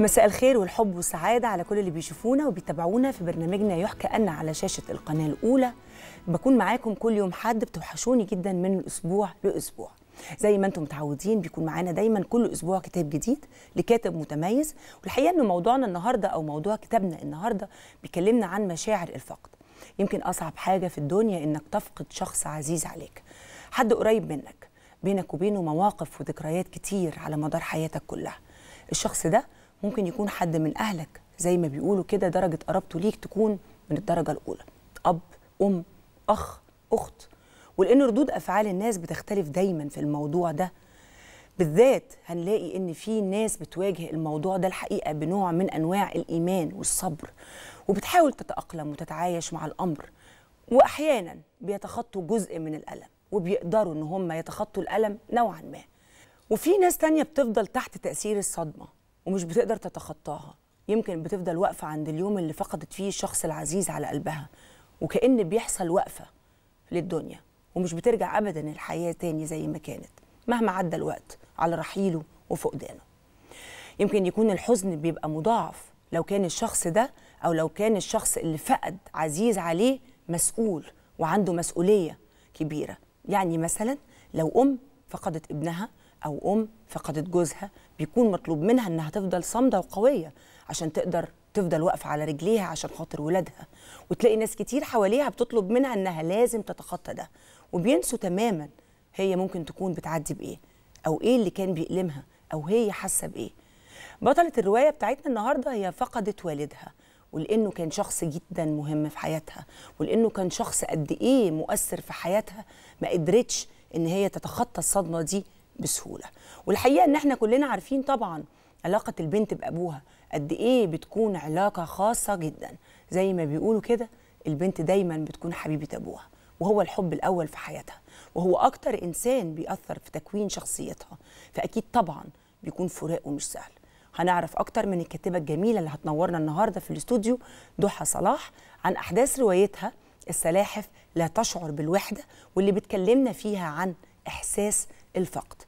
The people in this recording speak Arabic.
مساء الخير والحب والسعادة على كل اللي بيشوفونا وبيتابعونا في برنامجنا يحكى أن على شاشة القناة الأولى بكون معاكم كل يوم حد بتوحشوني جدا من الأسبوع لأسبوع زي ما انتم متعودين بيكون معانا دايما كل اسبوع كتاب جديد لكاتب متميز والحقيقه ان موضوعنا النهارده او موضوع كتابنا النهارده بيكلمنا عن مشاعر الفقد يمكن اصعب حاجه في الدنيا انك تفقد شخص عزيز عليك حد قريب منك بينك وبينه مواقف وذكريات كتير على مدار حياتك كلها الشخص ده ممكن يكون حد من اهلك زي ما بيقولوا كده درجه قرابته ليك تكون من الدرجه الاولى اب ام اخ اخت ولان ردود افعال الناس بتختلف دايما في الموضوع ده بالذات هنلاقي ان في ناس بتواجه الموضوع ده الحقيقه بنوع من انواع الايمان والصبر وبتحاول تتاقلم وتتعايش مع الامر واحيانا بيتخطوا جزء من الالم وبيقدروا ان هم يتخطوا الالم نوعا ما وفي ناس تانية بتفضل تحت تاثير الصدمه ومش بتقدر تتخطاها يمكن بتفضل واقفه عند اليوم اللي فقدت فيه الشخص العزيز على قلبها وكأن بيحصل وقفه للدنيا ومش بترجع ابدا الحياه تاني زي ما كانت مهما عدى الوقت على رحيله وفقدانه يمكن يكون الحزن بيبقى مضاعف لو كان الشخص ده او لو كان الشخص اللي فقد عزيز عليه مسؤول وعنده مسؤوليه كبيره يعني مثلا لو ام فقدت ابنها او ام فقدت جوزها بيكون مطلوب منها انها تفضل صامده وقويه عشان تقدر تفضل واقفه على رجليها عشان خاطر ولادها وتلاقي ناس كتير حواليها بتطلب منها انها لازم تتخطى ده وبينسوا تماما هي ممكن تكون بتعدي بايه او ايه اللي كان بيألمها او هي حاسه بايه بطله الروايه بتاعتنا النهارده هي فقدت والدها ولانه كان شخص جدا مهم في حياتها ولانه كان شخص قد ايه مؤثر في حياتها ما قدرتش ان هي تتخطى الصدمه دي بسهوله والحقيقه ان احنا كلنا عارفين طبعا علاقه البنت بابوها قد ايه بتكون علاقه خاصه جدا زي ما بيقولوا كده البنت دايما بتكون حبيبه ابوها وهو الحب الاول في حياتها وهو اكتر انسان بيأثر في تكوين شخصيتها فاكيد طبعا بيكون فراقه مش سهل هنعرف اكتر من الكاتبه الجميله اللي هتنورنا النهارده في الاستوديو ضحى صلاح عن احداث روايتها السلاحف لا تشعر بالوحده واللي بتكلمنا فيها عن احساس الفقد